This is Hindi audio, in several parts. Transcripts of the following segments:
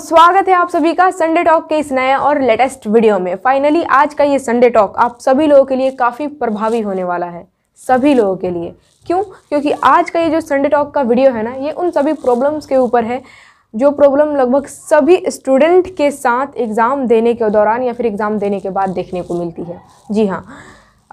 स्वागत है आप सभी का संडे टॉक के इस नए और लेटेस्ट वीडियो में फाइनली आज का ये संडे टॉक आप सभी लोगों के लिए काफ़ी प्रभावी होने वाला है सभी लोगों के लिए क्यों क्योंकि आज का ये जो संडे टॉक का वीडियो है ना ये उन सभी प्रॉब्लम्स के ऊपर है जो प्रॉब्लम लगभग सभी स्टूडेंट के साथ एग्ज़ाम देने के दौरान या फिर एग्ज़ाम देने के बाद देखने को मिलती है जी हाँ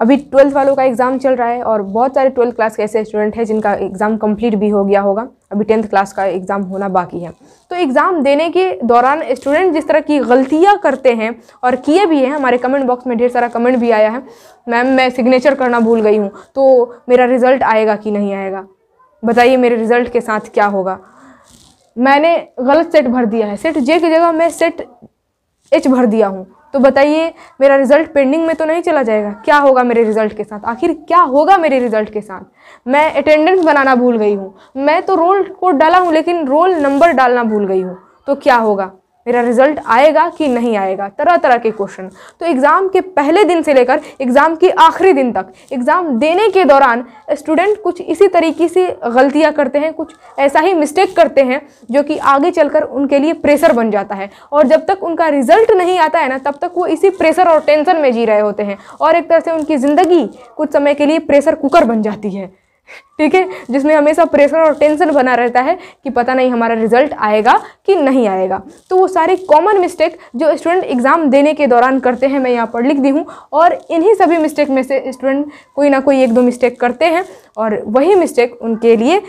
अभी ट्वेल्थ वालों का एग्ज़ाम चल रहा है और बहुत सारे ट्वेल्थ क्लास के ऐसे स्टूडेंट हैं जिनका एग्ज़ाम कंप्लीट भी हो गया होगा अभी टेंथ क्लास का एग्ज़ाम होना बाकी है तो एग्ज़ाम देने के दौरान स्टूडेंट जिस तरह की गलतियाँ करते हैं और किए भी हैं हमारे कमेंट बॉक्स में ढेर सारा कमेंट भी आया है मैम मैं सिग्नेचर करना भूल गई हूँ तो मेरा रिज़ल्ट आएगा कि नहीं आएगा बताइए मेरे रिज़ल्ट के साथ क्या होगा मैंने गलत सेट भर दिया है सेट जे की जगह मैं सेट एच भर दिया हूँ तो बताइए मेरा रिज़ल्ट पेंडिंग में तो नहीं चला जाएगा क्या होगा मेरे रिज़ल्ट के साथ आखिर क्या होगा मेरे रिज़ल्ट के साथ मैं अटेंडेंस बनाना भूल गई हूँ मैं तो रोल कोड डाला हूँ लेकिन रोल नंबर डालना भूल गई हूँ तो क्या होगा मेरा रिजल्ट आएगा कि नहीं आएगा तरह तरह के क्वेश्चन तो एग्ज़ाम के पहले दिन से लेकर एग्ज़ाम के आखिरी दिन तक एग्ज़ाम देने के दौरान स्टूडेंट कुछ इसी तरीके से गलतियाँ करते हैं कुछ ऐसा ही मिस्टेक करते हैं जो कि आगे चलकर उनके लिए प्रेशर बन जाता है और जब तक उनका रिजल्ट नहीं आता है ना तब तक वो इसी प्रेशर और टेंशन में जी रहे होते हैं और एक तरह से उनकी ज़िंदगी कुछ समय के लिए प्रेशर कुकर बन जाती है ठीक है जिसमें हमेशा प्रेशर और टेंशन बना रहता है कि पता नहीं हमारा रिजल्ट आएगा कि नहीं आएगा तो वो सारे कॉमन मिस्टेक जो स्टूडेंट एग्ज़ाम देने के दौरान करते हैं मैं यहाँ पर लिख दी हूँ और इन्हीं सभी मिस्टेक में से स्टूडेंट कोई ना कोई एक दो मिस्टेक करते हैं और वही मिस्टेक उनके लिए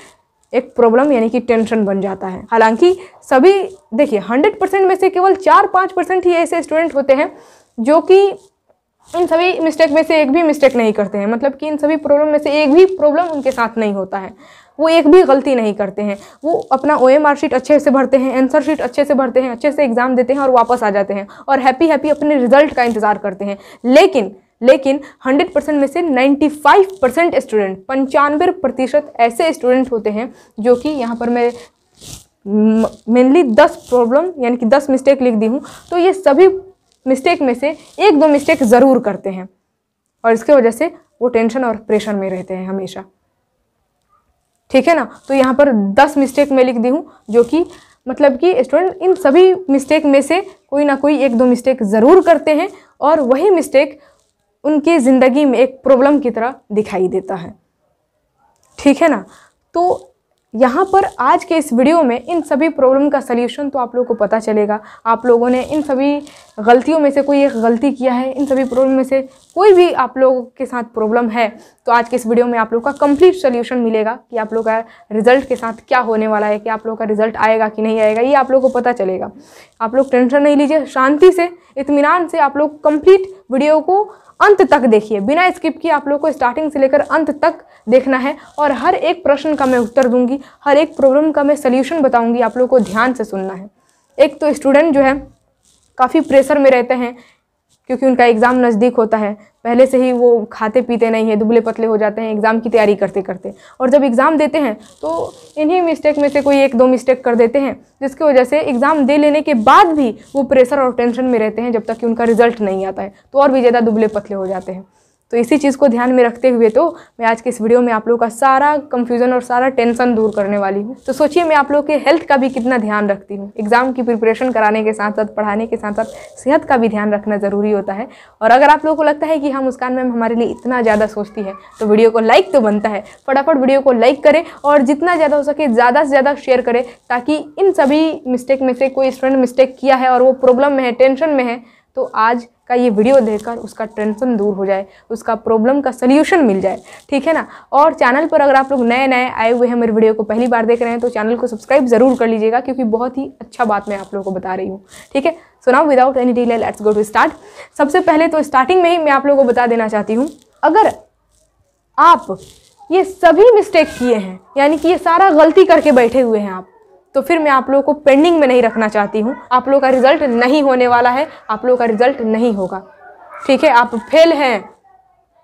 एक प्रॉब्लम यानी कि टेंशन बन जाता है हालांकि सभी देखिए हंड्रेड परसेंट में से केवल चार पाँच परसेंट ही ऐसे स्टूडेंट होते हैं जो कि इन सभी मिस्टेक में से एक भी मिस्टेक नहीं करते हैं मतलब कि इन सभी प्रॉब्लम में से एक भी प्रॉब्लम उनके साथ नहीं होता है वो एक भी गलती नहीं करते हैं वो अपना ओ एम आर शीट अच्छे से भरते हैं आंसर शीट अच्छे से भरते हैं अच्छे से एग्ज़ाम देते हैं और वापस आ जाते हैं और हैप्पी हैप्पी अपने रिजल्ट का इंतज़ार करते हैं लेकिन लेकिन 100 परसेंट में से 95 परसेंट स्टूडेंट पंचानवे प्रतिशत ऐसे स्टूडेंट होते हैं जो कि यहाँ पर मैं मेनली दस प्रॉब्लम यानी कि दस मिस्टेक लिख दी हूँ तो ये सभी मिस्टेक में से एक दो मिस्टेक ज़रूर करते हैं और इसके वजह से वो टेंशन और प्रेशर में रहते हैं हमेशा ठीक है ना तो यहाँ पर दस मिस्टेक मैं लिख दी हूँ जो कि मतलब कि स्टूडेंट इन सभी मिस्टेक में से कोई ना कोई एक दो मिस्टेक ज़रूर करते हैं और वही मिस्टेक उनकी ज़िंदगी में एक प्रॉब्लम की तरह दिखाई देता है ठीक है ना तो यहाँ पर आज के इस वीडियो में इन सभी प्रॉब्लम का सलूशन तो आप लोगों को पता चलेगा आप लोगों ने इन सभी गलतियों में से कोई एक गलती किया है इन सभी प्रॉब्लम में से कोई भी आप लोगों के साथ प्रॉब्लम है तो आज के इस वीडियो में आप लोग का कंप्लीट सोल्यूशन मिलेगा कि आप लोग का रिजल्ट के साथ क्या होने वाला है कि आप लोग का रिजल्ट आएगा कि नहीं आएगा ये आप लोग को पता चलेगा आप लोग टेंशन नहीं लीजिए शांति से इतमान से आप लोग कंप्लीट वीडियो को अंत तक देखिए बिना स्किप किए आप लोग को स्टार्टिंग से लेकर अंत तक देखना है और हर एक प्रश्न का मैं उत्तर दूंगी हर एक प्रॉब्लम का मैं सोल्यूशन बताऊंगी आप लोग को ध्यान से सुनना है एक तो स्टूडेंट जो है काफ़ी प्रेशर में रहते हैं क्योंकि उनका एग्ज़ाम नज़दीक होता है पहले से ही वो खाते पीते नहीं है दुबले पतले हो जाते हैं एग्ज़ाम की तैयारी करते करते और जब एग्ज़ाम देते हैं तो इन्हीं मिस्टेक में से कोई एक दो मिस्टेक कर देते हैं जिसकी वजह से एग्ज़ाम दे लेने के बाद भी वो प्रेशर और टेंशन में रहते हैं जब तक कि उनका रिजल्ट नहीं आता है तो और भी ज़्यादा दुबले पतले हो जाते हैं तो इसी चीज़ को ध्यान में रखते हुए तो मैं आज के इस वीडियो में आप लोगों का सारा कंफ्यूजन और सारा टेंशन दूर करने वाली हूँ तो सोचिए मैं आप लोग के हेल्थ का भी कितना ध्यान रखती हूँ एग्ज़ाम की प्रिपरेशन कराने के साथ साथ पढ़ाने के साथ साथ सेहत का भी ध्यान रखना ज़रूरी होता है और अगर आप लोगों को लगता है कि हाँ मुस्कान मैम हमारे लिए इतना ज़्यादा सोचती है तो वीडियो को लाइक तो बनता है फटाफट वीडियो को लाइक करें और जितना ज़्यादा हो सके ज़्यादा से ज़्यादा शेयर करें ताकि इन सभी मिस्टेक में से कोई स्टूडेंट मिस्टेक किया है और वो प्रॉब्लम में है टेंशन में है तो आज का ये वीडियो देखकर उसका टेंशन दूर हो जाए उसका प्रॉब्लम का सलूशन मिल जाए ठीक है ना और चैनल पर अगर आप लोग नए नए आए हुए हैं मेरे वीडियो को पहली बार देख रहे हैं तो चैनल को सब्सक्राइब ज़रूर कर लीजिएगा क्योंकि बहुत ही अच्छा बात मैं आप लोगों को बता रही हूँ ठीक है so now without any delay let's go to start सबसे पहले तो स्टार्टिंग में ही मैं आप लोगों को बता देना चाहती हूँ अगर आप ये सभी मिस्टेक किए हैं यानी कि ये सारा गलती करके बैठे हुए हैं आप तो फिर मैं आप लोगों को पेंडिंग में नहीं रखना चाहती हूँ आप लोगों का रिज़ल्ट नहीं होने वाला है आप लोगों का रिज़ल्ट नहीं होगा ठीक है आप फेल हैं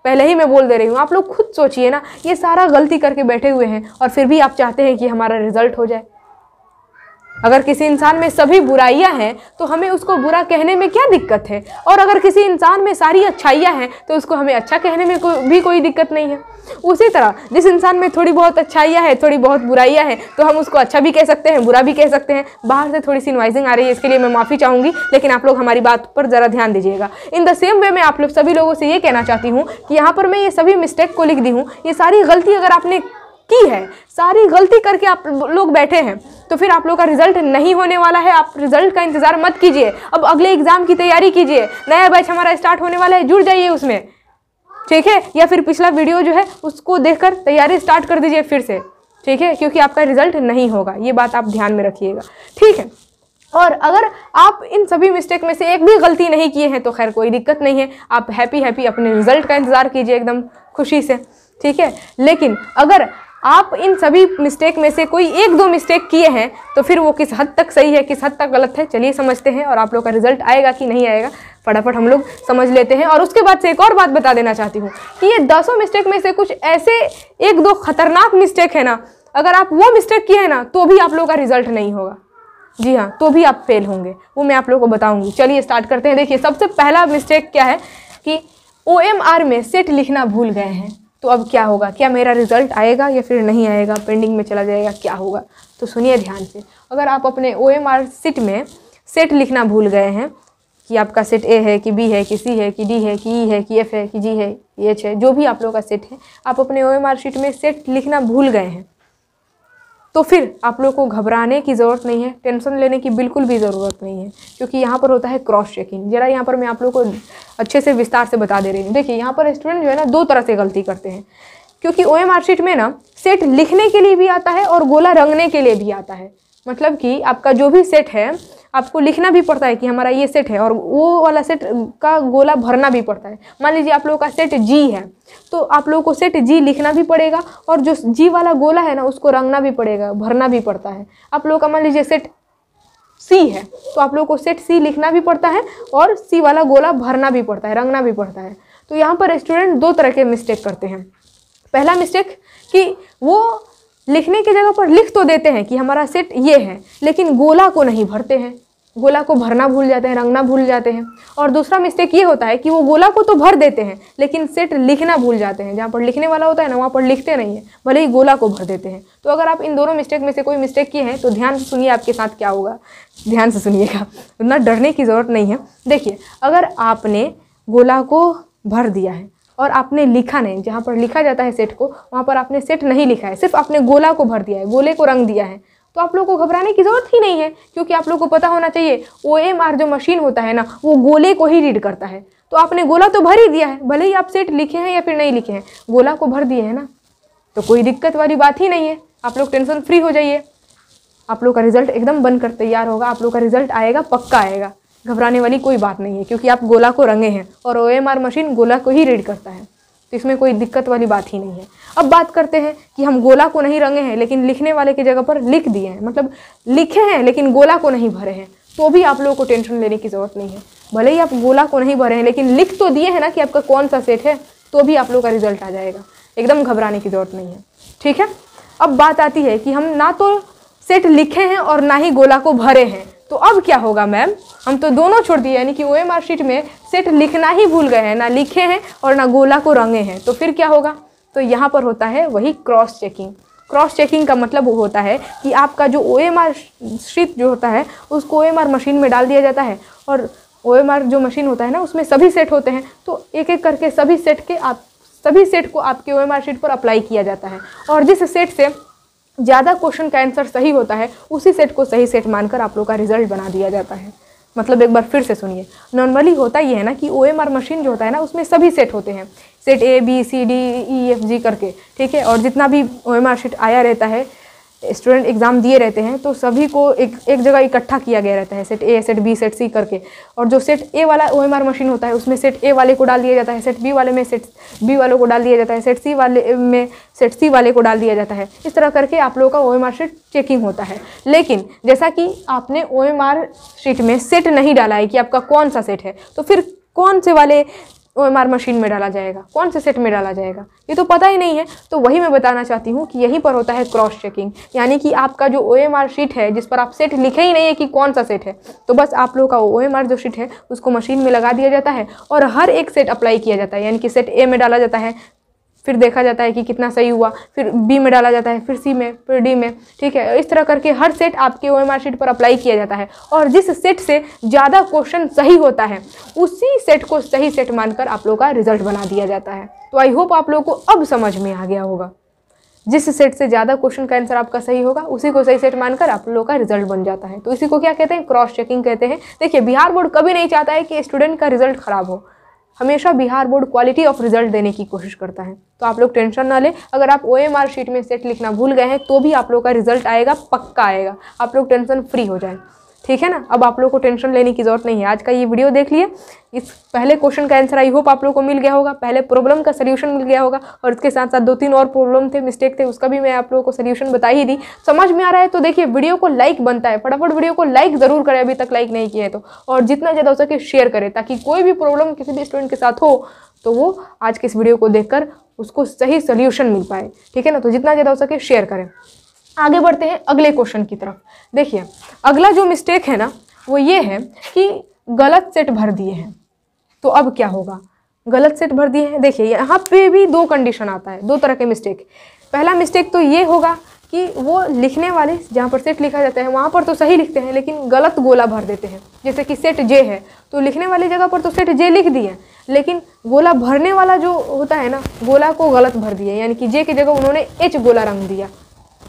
पहले ही मैं बोल दे रही हूँ आप लोग खुद सोचिए ना ये सारा गलती करके बैठे हुए हैं और फिर भी आप चाहते हैं कि हमारा रिज़ल्ट हो जाए अगर किसी इंसान में सभी बुराइयां हैं तो हमें उसको बुरा कहने में क्या दिक्कत है और अगर किसी इंसान में सारी अच्छाइयाँ हैं तो उसको हमें अच्छा कहने में को, भी कोई दिक्कत नहीं है उसी तरह जिस इंसान में थोड़ी बहुत अच्छाइयाँ हैं थोड़ी बहुत बुराइयाँ हैं तो हम उसको अच्छा भी कह सकते हैं बुरा भी कह सकते हैं बाहर से थोड़ी सी नॉइजिंग आ रही है इसके लिए मैं माफ़ी चाहूँगी लेकिन आप लोग हमारी बात पर ज़रा ध्यान दीजिएगा इन द सेम वे मैं आप लोग सभी लोगों से ये कहना चाहती हूँ कि यहाँ पर मैं ये सभी मिस्टेक को लिख दी हूँ ये सारी गलती अगर आपने की है सारी गलती करके आप लोग बैठे हैं तो फिर आप लोगों का रिजल्ट नहीं होने वाला है आप रिजल्ट का इंतज़ार मत कीजिए अब अगले एग्ज़ाम की तैयारी कीजिए नया बैच हमारा स्टार्ट होने वाला है जुड़ जाइए उसमें ठीक है या फिर पिछला वीडियो जो है उसको देख तैयारी स्टार्ट कर दीजिए फिर से ठीक है क्योंकि आपका रिजल्ट नहीं होगा ये बात आप ध्यान में रखिएगा ठीक है और अगर आप इन सभी मिस्टेक में से एक भी गलती नहीं किए हैं तो खैर कोई दिक्कत नहीं है आप हैप्पी हैप्पी अपने रिजल्ट का इंतज़ार कीजिए एकदम खुशी से ठीक है लेकिन अगर आप इन सभी मिस्टेक में से कोई एक दो मिस्टेक किए हैं तो फिर वो किस हद तक सही है किस हद तक गलत है चलिए समझते हैं और आप लोग का रिजल्ट आएगा कि नहीं आएगा फटाफट हम लोग समझ लेते हैं और उसके बाद से एक और बात बता देना चाहती हूँ कि ये दसों मिस्टेक में से कुछ ऐसे एक दो खतरनाक मिस्टेक है ना अगर आप वो मिस्टेक किए हैं ना तो भी आप लोगों का रिजल्ट नहीं होगा जी हाँ तो भी आप फेल होंगे वो मैं आप लोगों को बताऊंगी चलिए स्टार्ट करते हैं देखिए सबसे पहला मिस्टेक क्या है कि ओ में सेट लिखना भूल गए हैं तो अब क्या होगा क्या मेरा रिज़ल्ट आएगा या फिर नहीं आएगा पेंडिंग में चला जाएगा क्या होगा तो सुनिए ध्यान से अगर आप अपने ओ एम आर सेट में सेट लिखना भूल गए हैं कि आपका सेट ए है कि बी है कि सी है कि डी है कि ई e है कि एफ है कि जी है कि एच है जो भी आप लोगों का सेट है आप अपने ओ एम आर सीट में सेट लिखना भूल गए हैं तो फिर आप लोग को घबराने की ज़रूरत नहीं है टेंशन लेने की बिल्कुल भी ज़रूरत नहीं है क्योंकि यहाँ पर होता है क्रॉस चेकिंग ज़रा यहाँ पर मैं आप लोग को अच्छे से विस्तार से बता दे रही हूँ देखिए यहाँ पर स्टूडेंट जो है ना दो तरह से गलती करते हैं क्योंकि ओ एम शीट में ना सेट लिखने के लिए भी आता है और गोला रंगने के लिए भी आता है मतलब कि आपका जो भी सेट है आपको लिखना भी पड़ता है कि हमारा ये सेट है और वो वाला सेट का गोला भरना भी पड़ता है मान लीजिए आप लोगों का सेट जी है तो आप लोगों को सेट जी लिखना भी पड़ेगा और जो जी वाला गोला है ना उसको रंगना भी पड़ेगा भरना भी पड़ता है आप लोगों का मान लीजिए सेट सी है तो आप लोगों को सेट सी लिखना भी पड़ता है और सी वाला गोला भरना भी पड़ता है रंगना भी पड़ता है तो यहाँ पर स्टूडेंट दो तरह के मिस्टेक करते हैं पहला मिस्टेक कि वो लिखने की जगह पर लिख तो देते हैं कि हमारा सेट ये है लेकिन गोला को नहीं भरते हैं गोला को भरना भूल जाते हैं रंगना भूल जाते हैं और दूसरा मिस्टेक ये होता है कि वो गोला को तो भर देते हैं लेकिन सेट लिखना भूल जाते हैं जहाँ पर लिखने वाला होता है ना वहाँ पर लिखते नहीं है भले ही गोला को भर देते हैं तो अगर आप इन दोनों मिस्टेक में से कोई मिस्टेक किए हैं तो ध्यान से सुनिए आपके साथ क्या होगा ध्यान से सुनिएगा उतना डरने की ज़रूरत नहीं है देखिए अगर आपने गोला को भर दिया है और आपने लिखा नहीं जहाँ पर लिखा जाता है सेट को वहाँ पर आपने सेट नहीं लिखा है सिर्फ आपने गोला को भर दिया है गोले को रंग दिया है तो आप लोगों को घबराने की ज़रूरत ही नहीं है क्योंकि आप लोगों को पता होना चाहिए ओ एम आर जो मशीन होता है ना वो गोले को ही रीड करता है तो आपने गोला तो भर ही दिया है भले ही आप सेट लिखे हैं या फिर नहीं लिखे हैं गोला को भर दिए हैं ना तो कोई दिक्कत वाली बात ही नहीं है आप लोग टेंशन फ्री हो जाइए आप लोग का रिजल्ट एकदम बनकर तैयार होगा आप लोग का रिजल्ट आएगा पक्का आएगा घबराने वाली कोई बात नहीं है क्योंकि आप गोला को रंगे हैं और ओ मशीन गोला को ही रीड करता है तो इसमें कोई दिक्कत वाली बात ही नहीं है अब बात करते हैं कि हम गोला को नहीं रंगे हैं लेकिन लिखने वाले की जगह पर लिख दिए हैं मतलब लिखे हैं लेकिन गोला को नहीं भरे हैं तो भी आप लोगों को टेंशन लेने की ज़रूरत नहीं है भले ही आप गोला को नहीं भरे हैं लेकिन लिख तो दिए हैं ना कि आपका कौन सा सेट है तो भी आप लोगों का रिजल्ट आ जाएगा एकदम घबराने की ज़रूरत नहीं है ठीक है अब बात आती है कि हम ना तो सेट लिखे हैं और ना ही गोला को भरे हैं तो अब क्या होगा मैम हम तो दोनों छोड़ दिए यानी कि ओ एम आर शीट में सेट लिखना ही भूल गए हैं ना लिखे हैं और ना गोला को रंगे हैं तो फिर क्या होगा तो यहाँ पर होता है वही क्रॉस चेकिंग क्रॉस चेकिंग का मतलब वो होता है कि आपका जो ओ एम आर शीट जो होता है उसको ओ एम आर मशीन में डाल दिया जाता है और ओ एम आर जो मशीन होता है ना उसमें सभी सेट होते हैं तो एक एक करके सभी सेट के आप सभी सेट को आपके ओ एम आर शीट पर अप्लाई किया जाता है और जिस सेट से ज़्यादा क्वेश्चन का आंसर सही होता है उसी सेट को सही सेट मानकर आप लोग का रिजल्ट बना दिया जाता है मतलब एक बार फिर से सुनिए नॉर्मली होता ये है ना कि ओ एम आर मशीन जो होता है ना उसमें सभी सेट होते हैं set A B C D E F G करके ठीक है और जितना भी ओ एम आर शीट आया रहता है स्टूडेंट एग्ज़ाम दिए रहते हैं तो सभी को एक एक जगह इकट्ठा किया गया रहता है set A set B set C करके और जो सेट ए वाला ओ मशीन होता है उसमें सेट ए वाले को डाल दिया जाता है सेट बी वाले में सेट बी वालों को डाल दिया जाता है सेट सी वाले में सेट सी वाले को डाल दिया जाता है इस तरह करके आप लोगों का ओ सेट चेकिंग होता है लेकिन जैसा कि आपने ओ शीट में सेट नहीं डाला है कि आपका कौन सा सेट है तो फिर कौन से वाले ओ मशीन में डाला जाएगा कौन से सेट में डाला जाएगा ये तो पता ही नहीं है तो वही मैं बताना चाहती हूँ कि यहीं पर होता है क्रॉस चेकिंग यानी कि आपका जो ओ शीट है जिस पर आप सेट लिखे ही नहीं है कि कौन सा सेट है तो बस आप लोगों का ओ जो शीट है उसको मशीन में लगा दिया जाता है और हर एक सेट अप्लाई किया जाता है यानी कि सेट ए में डाला जाता है फिर देखा जाता है कि कितना सही हुआ फिर बी में डाला जाता है फिर सी में फिर डी में ठीक है इस तरह करके हर सेट आपके ओ एम शीट पर अप्लाई किया जाता है और जिस सेट से ज़्यादा क्वेश्चन सही होता है उसी सेट को सही सेट मानकर आप लोगों का रिजल्ट बना दिया जाता है तो आई होप आप लोगों को अब समझ में आ गया होगा जिस सेट से ज़्यादा क्वेश्चन का आंसर आपका सही होगा उसी को सही सेट मानकर आप लोगों का रिजल्ट बन जाता है तो इसी को क्या कहते हैं क्रॉस चेकिंग कहते हैं देखिए बिहार बोर्ड कभी नहीं चाहता है कि स्टूडेंट का रिजल्ट खराब हो हमेशा Bihar board quality of result देने की कोशिश करता है तो आप लोग टेंशन ना लें अगर आप ओ शीट में सेट लिखना भूल गए हैं तो भी आप लोग का रिजल्ट आएगा पक्का आएगा आप लोग टेंशन फ्री हो जाए ठीक है ना अब आप लोग को टेंशन लेने की ज़रूरत नहीं है आज का ये वीडियो देख लिए इस पहले क्वेश्चन का आंसर आई होप आप लोग को मिल गया होगा पहले प्रॉब्लम का सलूशन मिल गया होगा और इसके साथ साथ दो तीन और प्रॉब्लम थे मिस्टेक थे उसका भी मैं आप लोगों को सलूशन बता ही दी समझ में आ रहा है तो देखिए वीडियो को लाइक बनता है फटाफट वीडियो को लाइक ज़रूर करें अभी तक लाइक नहीं किया है तो और जितना ज़्यादा हो सके शेयर करें ताकि कोई भी प्रॉब्लम किसी भी स्टूडेंट के साथ हो तो वो आज के इस वीडियो को देख उसको सही सोल्यूशन मिल पाए ठीक है ना तो जितना ज़्यादा हो सके शेयर करें आगे बढ़ते हैं अगले क्वेश्चन की तरफ देखिए अगला जो मिस्टेक है ना वो ये है कि गलत सेट भर दिए हैं तो अब क्या होगा गलत सेट भर दिए हैं देखिए यहाँ पे भी दो कंडीशन आता है दो तरह के मिस्टेक पहला मिस्टेक तो ये होगा कि वो लिखने वाले जहाँ पर सेट लिखा जाता है वहाँ पर तो सही लिखते हैं लेकिन गलत गोला भर देते हैं जैसे कि सेट जे है तो लिखने वाली जगह पर तो सेट जे लिख दिए लेकिन गोला भरने वाला जो होता है ना गोला को गलत भर दिया यानी कि जे की जगह उन्होंने एच गोला रंग दिया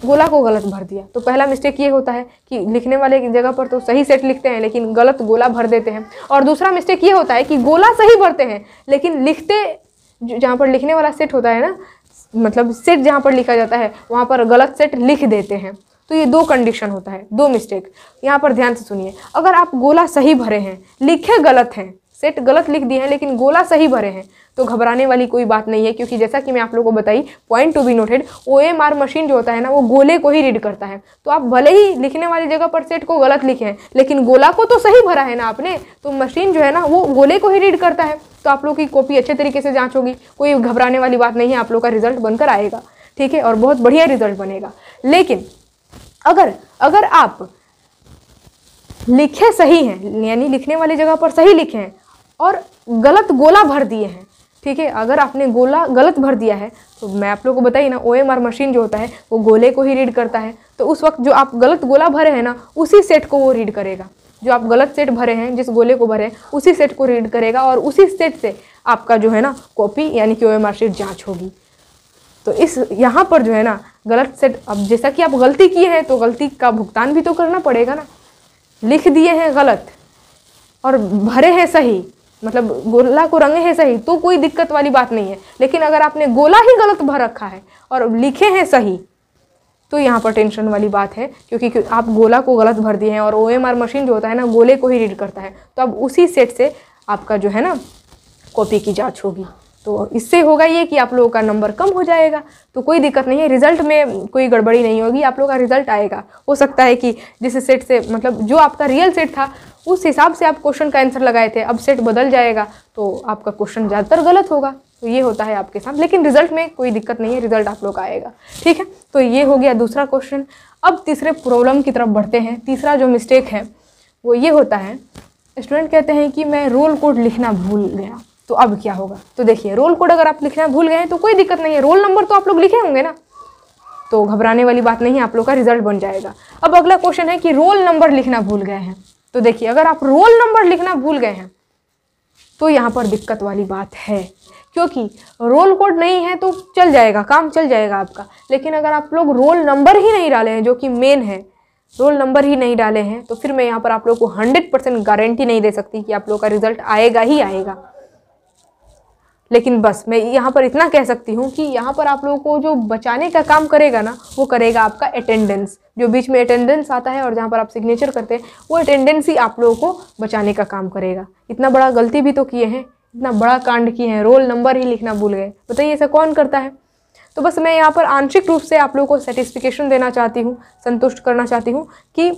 गोला को गलत भर दिया तो पहला मिस्टेक ये होता है कि लिखने वाले की जगह पर तो सही सेट लिखते हैं लेकिन गलत गोला भर देते हैं और दूसरा मिस्टेक ये होता है कि गोला सही भरते हैं लेकिन लिखते जहाँ पर लिखने वाला सेट होता है ना मतलब सेट जहाँ पर लिखा जाता है वहाँ पर गलत सेट लिख देते हैं तो ये दो कंडीशन होता है दो मिस्टेक यहाँ पर ध्यान से सुनिए अगर आप गोला सही भरे हैं लिखे गलत हैं सेट गलत लिख दिए हैं लेकिन गोला सही भरे हैं तो घबराने वाली कोई बात नहीं है क्योंकि जैसा कि मैं आप लोगों को बताई point to be noted O M R machine जो होता है ना वो गोले को ही रीड करता है तो आप भले ही लिखने वाली जगह पर सेट को गलत लिखे हैं लेकिन गोला को तो सही भरा है ना आपने तो मशीन जो है ना वो गोले को ही रीड करता है तो आप लोग की कॉपी अच्छे तरीके से जाँच होगी कोई घबराने वाली बात नहीं है आप लोग का रिजल्ट बनकर आएगा ठीक है और बहुत बढ़िया रिजल्ट बनेगा लेकिन अगर अगर आप लिखे सही हैं यानी लिखने वाली जगह पर सही लिखे हैं और गलत गोला भर दिए हैं ठीक है अगर आपने गोला गलत भर दिया है तो मैं आप लोग को बताइए ना ओ मशीन जो होता है वो गोले को ही रीड करता है तो उस वक्त जो आप गलत गोला भरे हैं ना उसी सेट को वो रीड करेगा जो आप गलत सेट भरे हैं जिस गोले को भरे हैं उसी सेट को रीड करेगा और उसी सेट से आपका जो है ना कॉपी यानी कि ओ एम शीट जाँच होगी तो इस यहाँ पर जो है ना गलत सेट अब जैसा कि आप गलती किए हैं तो गलती का भुगतान भी तो करना पड़ेगा ना लिख दिए हैं गलत और भरे हैं सही मतलब गोला को रंगे हैं सही तो कोई दिक्कत वाली बात नहीं है लेकिन अगर आपने गोला ही गलत भर रखा है और लिखे हैं सही तो यहाँ पर टेंशन वाली बात है क्योंकि आप गोला को गलत भर दिए हैं और ओ मशीन जो होता है ना गोले को ही रीड करता है तो अब उसी सेट से आपका जो है ना कॉपी की जाँच होगी तो इससे होगा ये कि आप लोगों का नंबर कम हो जाएगा तो कोई दिक्कत नहीं है रिजल्ट में कोई गड़बड़ी नहीं होगी आप लोगों का रिजल्ट आएगा हो सकता है कि जिस सेट से मतलब जो आपका रियल सेट था उस हिसाब से आप क्वेश्चन का आंसर लगाए थे अब सेट बदल जाएगा तो आपका क्वेश्चन ज़्यादातर गलत होगा तो ये होता है आपके साथ लेकिन रिजल्ट में कोई दिक्कत नहीं है रिजल्ट आप लोग का आएगा ठीक है तो ये हो गया दूसरा क्वेश्चन अब तीसरे प्रॉब्लम की तरफ बढ़ते हैं तीसरा जो मिस्टेक है वो ये होता है स्टूडेंट कहते हैं कि मैं रोल कोड लिखना भूल गया तो अब क्या होगा तो देखिए रोल कोड अगर आप लिखना भूल गए हैं तो कोई दिक्कत नहीं है रोल नंबर तो आप लोग लिखे होंगे ना तो घबराने वाली बात नहीं आप लोग का रिजल्ट बन जाएगा अब अगला क्वेश्चन है कि रोल नंबर लिखना भूल गए हैं तो देखिए अगर आप रोल नंबर लिखना भूल गए हैं तो यहाँ पर दिक्कत वाली बात है क्योंकि रोल कोड नहीं है तो चल जाएगा काम चल जाएगा आपका लेकिन अगर आप लोग रोल नंबर ही नहीं डाले हैं जो कि मेन है रोल नंबर ही नहीं डाले हैं तो फिर मैं यहाँ पर आप लोग को हंड्रेड परसेंट गारंटी नहीं दे सकती कि आप लोग का रिजल्ट आएगा ही आएगा लेकिन बस मैं यहाँ पर इतना कह सकती हूँ कि यहाँ पर आप लोगों को जो बचाने का काम करेगा ना वो करेगा आपका अटेंडेंस जो बीच में अटेंडेंस आता है और जहाँ पर आप सिग्नेचर करते हैं वो अटेंडेंस ही आप लोगों को बचाने का काम करेगा इतना बड़ा गलती भी तो किए हैं इतना बड़ा कांड किए हैं रोल नंबर ही लिखना भूल गए बताइए ऐसा कौन करता है तो बस मैं यहाँ पर आंशिक रूप से आप लोगों को सेटिस्फिकेशन देना चाहती हूँ संतुष्ट करना चाहती हूँ कि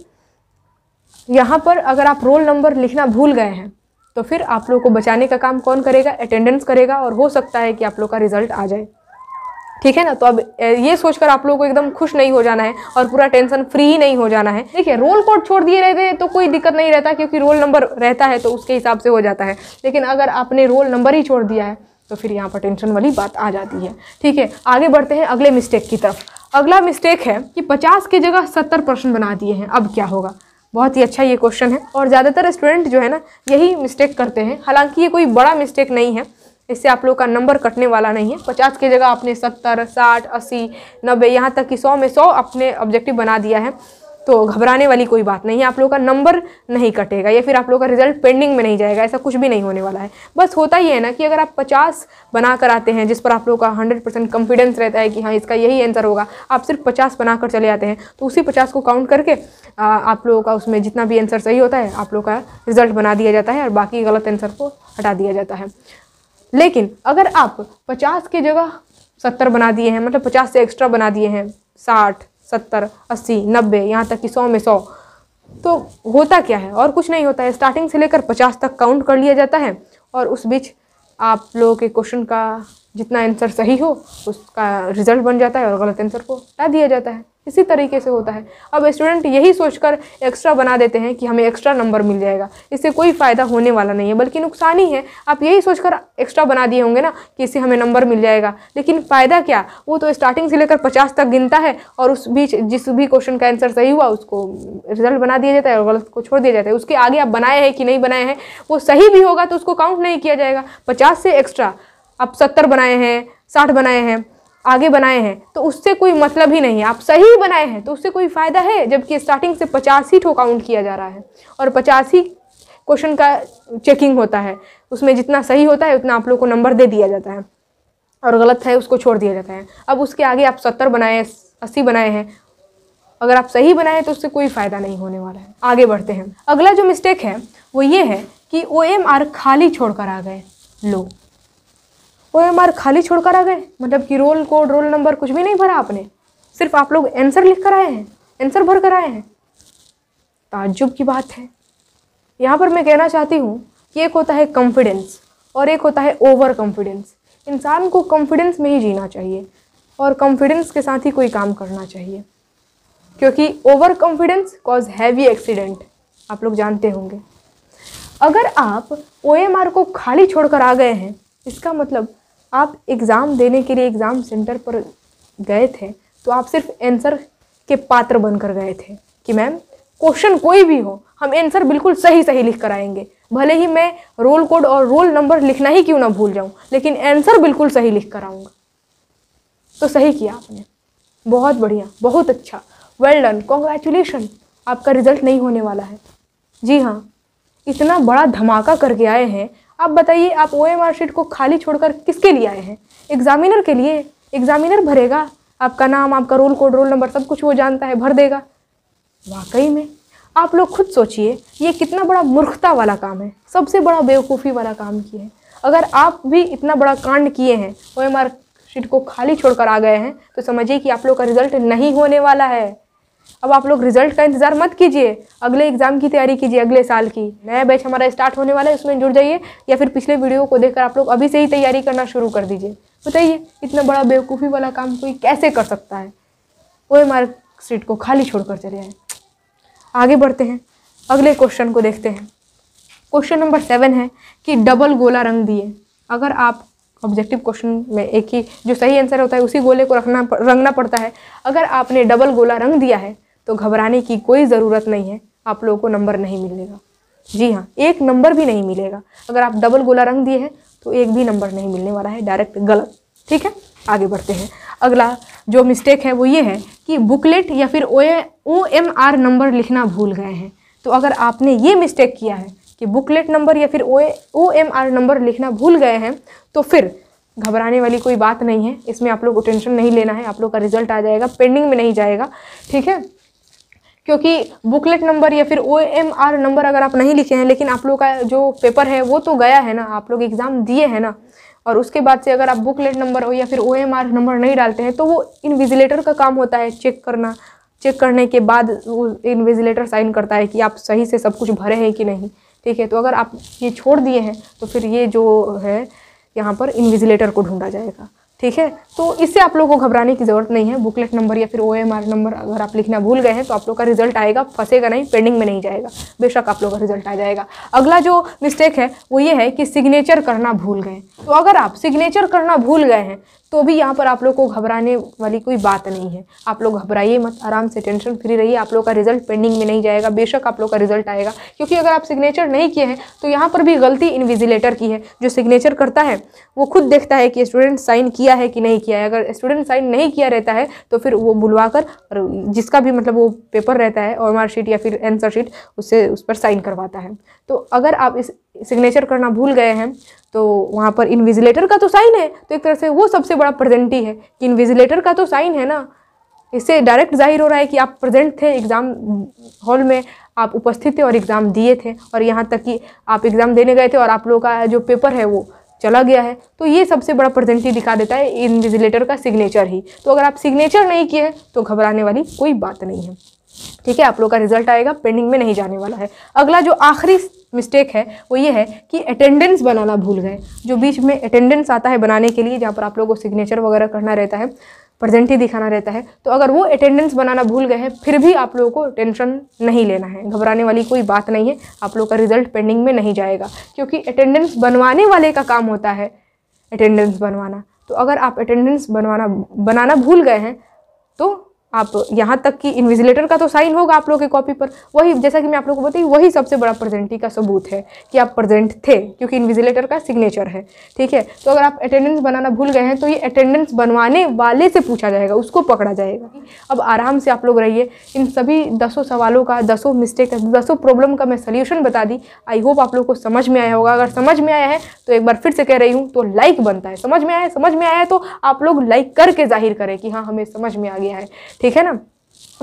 यहाँ पर अगर आप रोल नंबर लिखना भूल गए हैं तो फिर आप लोग को बचाने का काम कौन करेगा अटेंडेंस करेगा और हो सकता है कि आप लोग का रिजल्ट आ जाए ठीक है ना तो अब ये सोचकर आप लोगों को एकदम खुश नहीं हो जाना है और पूरा टेंशन फ्री ही नहीं हो जाना है देखिए रोल कोड छोड़ दिए रहते हैं तो कोई दिक्कत नहीं रहता क्योंकि रोल नंबर रहता है तो उसके हिसाब से हो जाता है लेकिन अगर आपने रोल नंबर ही छोड़ दिया है तो फिर यहाँ पर टेंशन वाली बात आ जाती है ठीक है आगे बढ़ते हैं अगले मिस्टेक की तरफ अगला मिस्टेक है कि पचास की जगह सत्तर परसेंट बना दिए हैं अब क्या होगा बहुत ही अच्छा ये क्वेश्चन है और ज़्यादातर स्टूडेंट जो है ना यही मिस्टेक करते हैं हालांकि ये कोई बड़ा मिस्टेक नहीं है इससे आप लोग का नंबर कटने वाला नहीं है पचास की जगह आपने सत्तर साठ अस्सी नब्बे यहाँ तक कि सौ में सौ अपने ऑब्जेक्टिव बना दिया है तो घबराने वाली कोई बात नहीं है आप लोगों का नंबर नहीं कटेगा या फिर आप लोगों का रिजल्ट पेंडिंग में नहीं जाएगा ऐसा कुछ भी नहीं होने वाला है बस होता ही है ना कि अगर आप पचास बना कर आते हैं जिस पर आप लोगों का हंड्रेड परसेंट कॉन्फिडेंस रहता है कि हाँ इसका यही आंसर होगा आप सिर्फ पचास बना कर चले आते हैं तो उसी पचास को काउंट करके आ, आप लोगों का उसमें जितना भी आंसर सही होता है आप लोगों का रिजल्ट बना दिया जाता है और बाकी गलत आंसर को हटा दिया जाता है लेकिन अगर आप पचास की जगह सत्तर बना दिए हैं मतलब पचास से एक्स्ट्रा बना दिए हैं साठ सत्तर अस्सी नब्बे यहाँ तक कि सौ में सौ तो होता क्या है और कुछ नहीं होता है स्टार्टिंग से लेकर पचास तक काउंट कर लिया जाता है और उस बीच आप लोगों के क्वेश्चन का जितना आंसर सही हो उसका रिजल्ट बन जाता है और गलत आंसर को हटा दिया जाता है इसी तरीके से होता है अब स्टूडेंट यही सोचकर एक्स्ट्रा बना देते हैं कि हमें एक्स्ट्रा नंबर मिल जाएगा इससे कोई फ़ायदा होने वाला नहीं है बल्कि नुकसान ही है आप यही सोचकर एक्स्ट्रा बना दिए होंगे ना कि इससे हमें नंबर मिल जाएगा लेकिन फ़ायदा क्या वो तो स्टार्टिंग से लेकर पचास तक गिनता है और उस बीच जिस भी क्वेश्चन का आंसर सही हुआ उसको रिजल्ट बना दिया जाता है और गलत को छोड़ दिया जाता है उसके आगे आप बनाए हैं कि नहीं बनाए हैं वो सही भी होगा तो उसको काउंट नहीं किया जाएगा पचास से एक्स्ट्रा आप सत्तर बनाए हैं साठ बनाए हैं आगे बनाए हैं तो उससे कोई मतलब ही नहीं है आप सही बनाए हैं तो उससे कोई फ़ायदा है जबकि स्टार्टिंग से पचास ही ठो काउंट किया जा रहा है और पचास ही क्वेश्चन का चेकिंग होता है उसमें जितना सही होता है उतना आप लोग को नंबर दे दिया जाता है और गलत है उसको छोड़ दिया जाता है अब उसके आगे आप सत्तर बनाए अस्सी बनाए हैं अगर आप सही बनाए तो उससे कोई फ़ायदा नहीं होने वाला है आगे बढ़ते हैं अगला जो मिस्टेक है वो ये है कि ओ खाली छोड़ कर आ गए लोग वो एम आर खाली छोड़कर आ गए मतलब कि रोल कोड रोल नंबर कुछ भी नहीं भरा आपने सिर्फ आप लोग आंसर लिख कर आए हैं आंसर भर कर आए हैं ताज्जुब की बात है यहाँ पर मैं कहना चाहती हूँ कि एक होता है कॉन्फिडेंस और एक होता है ओवर कॉन्फिडेंस इंसान को कॉन्फिडेंस में ही जीना चाहिए और कॉन्फिडेंस के साथ ही कोई काम करना चाहिए क्योंकि over confidence cause heavy accident आप लोग जानते होंगे अगर आप ओ को खाली छोड़कर आ गए हैं इसका मतलब आप एग्ज़ाम देने के लिए एग्ज़ाम सेंटर पर गए थे तो आप सिर्फ आंसर के पात्र बनकर गए थे कि मैम क्वेश्चन कोई भी हो हम आंसर बिल्कुल सही सही लिख कर आएंगे भले ही मैं रोल कोड और रोल नंबर लिखना ही क्यों ना भूल जाऊं लेकिन आंसर बिल्कुल सही लिख कर आऊँगा तो सही किया आपने बहुत बढ़िया बहुत अच्छा वेल डन कॉन्ग्रेचुलेशन आपका रिजल्ट नहीं होने वाला है जी हाँ इतना बड़ा धमाका करके आए हैं आप बताइए आप ओ एम आर शीट को खाली छोड़कर किसके लिए आए हैं एग्जामिनर के लिए एग्जामिनर भरेगा आपका नाम आपका रोल कोड रोल नंबर सब कुछ वो जानता है भर देगा वाकई में आप लोग खुद सोचिए ये कितना बड़ा मूर्खता वाला काम है सबसे बड़ा बेवकूफ़ी वाला काम किए हैं अगर आप भी इतना बड़ा कांड किए हैं ओ एम आर शीट को खाली छोड़कर आ गए हैं तो समझिए कि आप लोग का रिजल्ट नहीं होने वाला है अब आप लोग रिजल्ट का इंतज़ार मत कीजिए अगले एग्ज़ाम की तैयारी कीजिए अगले साल की नया बैच हमारा स्टार्ट होने वाला है उसमें जुड़ जाइए या फिर पिछले वीडियो को देखकर आप लोग अभी से ही तैयारी करना शुरू कर दीजिए बताइए इतना बड़ा बेवकूफ़ी वाला काम कोई कैसे कर सकता है वो मार्कशीट को खाली छोड़कर चले आए आगे बढ़ते हैं अगले क्वेश्चन को देखते हैं क्वेश्चन नंबर सेवन है कि डबल गोला रंग दिए अगर आप ऑब्जेक्टिव क्वेश्चन में एक ही जो सही आंसर होता है उसी गोले को रखना रंगना पड़ता है अगर आपने डबल गोला रंग दिया है तो घबराने की कोई ज़रूरत नहीं है आप लोगों को नंबर नहीं मिलेगा जी हाँ एक नंबर भी नहीं मिलेगा अगर आप डबल गोला रंग दिए हैं तो एक भी नंबर नहीं मिलने वाला है डायरेक्ट गलत ठीक है आगे बढ़ते हैं अगला जो मिस्टेक है वो ये है कि बुकलेट या फिर O O M R number लिखना भूल गए हैं तो अगर आपने ये मिस्टेक किया है कि बुकलेट नंबर या फिर ओ एम आर नंबर लिखना भूल गए हैं तो फिर घबराने वाली कोई बात नहीं है इसमें आप लोग को टेंशन नहीं लेना है आप लोग का रिजल्ट आ जाएगा पेंडिंग में नहीं जाएगा ठीक है क्योंकि बुकलेट नंबर या फिर ओ एम आर नंबर अगर आप नहीं लिखे हैं लेकिन आप लोग का जो पेपर है वो तो गया है ना आप लोग एग्ज़ाम दिए हैं ना और उसके बाद से अगर आप बुकलेट नंबर या फिर ओ एम आर नंबर नहीं डालते हैं तो वो इन्विजिलेटर का काम होता है चेक करना चेक करने के बाद वो इन्विजिलेटर साइन करता है कि आप सही से सब कुछ भरे हैं कि नहीं ठीक है तो अगर आप ये छोड़ दिए हैं तो फिर ये जो है यहाँ पर इन्विजिलेटर को ढूंढा जाएगा ठीक है तो इससे आप लोगों को घबराने की ज़रूरत नहीं है बुकलेट नंबर या फिर ओ नंबर अगर आप लिखना भूल गए हैं तो आप लोग का रिजल्ट आएगा फंसेगा नहीं पेंडिंग में नहीं जाएगा बेशक आप लोग का रिजल्ट आ जाएगा अगला जो मिस्टेक है वो ये है कि सिग्नेचर करना भूल गए तो अगर आप सिग्नेचर करना भूल गए हैं तो भी यहाँ पर आप लोग को घबराने वाली कोई बात नहीं है आप लोग घबराइए मत आराम से टेंशन फ्री रहिए आप लोग का रिजल्ट पेंडिंग में नहीं जाएगा बेशक आप लोग का रिजल्ट आएगा क्योंकि अगर आप सिग्नेचर नहीं किए हैं तो यहाँ पर भी गलती इन्विजिलेटर की है जो सिग्नेचर करता है वो खुद देखता है कि स्टूडेंट साइन किया है कि नहीं किया है अगर स्टूडेंट साइन नहीं किया रहता है तो फिर वो बुलवा कर जिसका भी मतलब वो पेपर रहता है आर शीट या फिर आंसर शीट उससे उस पर साइन करवाता है तो अगर आप इस सिग्नेचर करना भूल गए हैं तो वहाँ पर इन्विजिलेटर का तो साइन है तो एक तरह से वो सबसे बड़ा प्रेजेंट है कि इन्विजिलेटर का तो साइन है ना इससे डायरेक्ट जाहिर हो रहा है कि आप प्रेजेंट थे एग्ज़ाम हॉल में आप उपस्थित थे और एग्ज़ाम दिए थे और यहाँ तक कि आप एग्ज़ाम देने गए थे और आप लोगों का जो पेपर है वो चला गया है तो ये सबसे बड़ा प्रेजेंट ही दिखा देता है इन्विजिलेटर का सिग्नेचर ही तो अगर आप सिग्नेचर नहीं किए तो घबराने वाली कोई बात नहीं है ठीक है आप लोग का रिजल्ट आएगा पेंडिंग में नहीं जाने वाला है अगला जो आखिरी मिस्टेक है वो ये है कि अटेंडेंस बनाना भूल गए जो बीच में अटेंडेंस आता है बनाने के लिए जहाँ पर आप लोगों को सिग्नेचर वगैरह करना रहता है प्रजेंट ही दिखाना रहता है तो अगर वो अटेंडेंस बनाना भूल गए हैं फिर भी आप लोगों को टेंशन नहीं लेना है घबराने वाली कोई बात नहीं है आप लोगों का रिजल्ट पेंडिंग में नहीं जाएगा क्योंकि अटेंडेंस बनवाने वाले का काम होता है अटेंडेंस बनवाना तो अगर आप अटेंडेंस बनवाना बनाना भूल गए हैं तो आप यहाँ तक कि इन्विजिलेटर का तो साइन होगा आप लोग के कॉपी पर वही जैसा कि मैं आप लोगों को बताई वही सबसे बड़ा प्रेजेंटी का सबूत है कि आप प्रेजेंट थे क्योंकि इन्विजिलेटर का सिग्नेचर है ठीक है तो अगर आप अटेंडेंस बनाना भूल गए हैं तो ये अटेंडेंस बनवाने वाले से पूछा जाएगा उसको पकड़ा जाएगा अब आराम से आप लोग रहिए इन सभी दसों सवालों का दसों मिस्टेक दसों प्रॉब्लम का मैं सोल्यूशन बता दी आई होप आप लोग को समझ में आया होगा अगर समझ में आया है तो एक बार फिर से कह रही हूँ तो लाइक बनता है समझ में आया समझ में आया तो आप लोग लाइक करके जाहिर करें कि हाँ हमें समझ में आ गया है ठीक है ना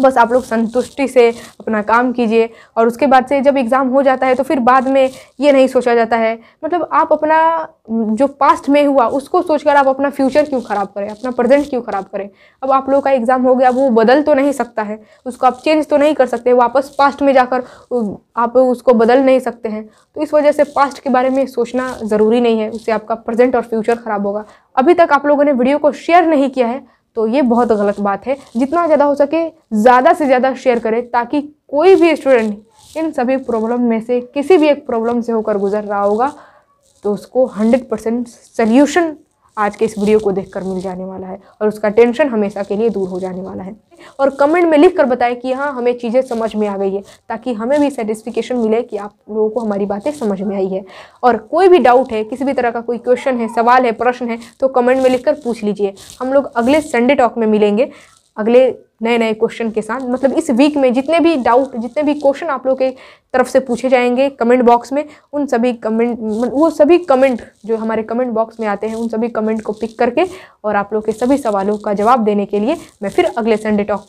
बस आप लोग संतुष्टि से अपना काम कीजिए और उसके बाद से जब एग्ज़ाम हो जाता है तो फिर बाद में ये नहीं सोचा जाता है मतलब आप अपना जो पास्ट में हुआ उसको सोचकर आप अपना फ्यूचर क्यों ख़राब करें अपना प्रेजेंट क्यों ख़राब करें अब आप लोगों का एग्ज़ाम हो गया वो बदल तो नहीं सकता है उसको आप चेंज तो नहीं कर सकते वापस पास्ट में जाकर आप उसको बदल नहीं सकते हैं तो इस वजह से पास्ट के बारे में सोचना ज़रूरी नहीं है उससे आपका प्रेजेंट और फ्यूचर ख़राब होगा अभी तक आप लोगों ने वीडियो को शेयर नहीं किया है तो ये बहुत गलत बात है जितना ज़्यादा हो सके ज़्यादा से ज़्यादा शेयर करें ताकि कोई भी स्टूडेंट इन सभी प्रॉब्लम में से किसी भी एक प्रॉब्लम से होकर गुजर रहा होगा तो उसको 100 परसेंट सल्यूशन आज के इस वीडियो को देखकर मिल जाने वाला है और उसका टेंशन हमेशा के लिए दूर हो जाने वाला है और कमेंट में लिख कर बताएं कि हाँ हमें चीज़ें समझ में आ गई है ताकि हमें भी सेटिस्फिकेशन मिले कि आप लोगों को हमारी बातें समझ में आई है और कोई भी डाउट है किसी भी तरह का कोई क्वेश्चन है सवाल है प्रश्न है तो कमेंट में लिख कर पूछ लीजिए हम लोग अगले संडे टॉक में मिलेंगे अगले नए नए क्वेश्चन के साथ मतलब इस वीक में जितने भी डाउट जितने भी क्वेश्चन आप लोग के तरफ से पूछे जाएंगे कमेंट बॉक्स में उन सभी कमेंट मतलब वो सभी कमेंट जो हमारे कमेंट बॉक्स में आते हैं उन सभी कमेंट को पिक करके और आप लोग के सभी सवालों का जवाब देने के लिए मैं फिर अगले संडे टॉक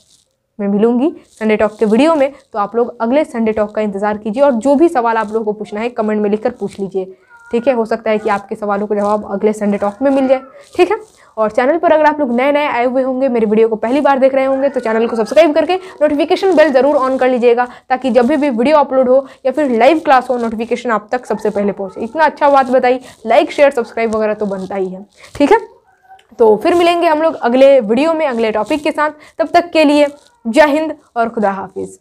में मिलूंगी संडे टॉक के वीडियो में तो आप लोग अगले संडे टॉक का इंतज़ार कीजिए और जो भी सवाल आप लोगों को पूछना है कमेंट में लिखकर पूछ लीजिए ठीक है हो सकता है कि आपके सवालों का जवाब अगले संडे टॉक में मिल जाए ठीक है और चैनल पर अगर आप लोग नए नए आए हुए होंगे मेरे वीडियो को पहली बार देख रहे होंगे तो चैनल को सब्सक्राइब करके नोटिफिकेशन बेल ज़रूर ऑन कर लीजिएगा ताकि जब भी वीडियो अपलोड हो या फिर लाइव क्लास हो नोटिफिकेशन आप तक सबसे पहले पहुँचे इतना अच्छा बात बताई लाइक शेयर सब्सक्राइब वगैरह तो बनता ही है ठीक है तो फिर मिलेंगे हम लोग अगले वीडियो में अगले टॉपिक के साथ तब तक के लिए जय हिंद और खुदा हाफिज़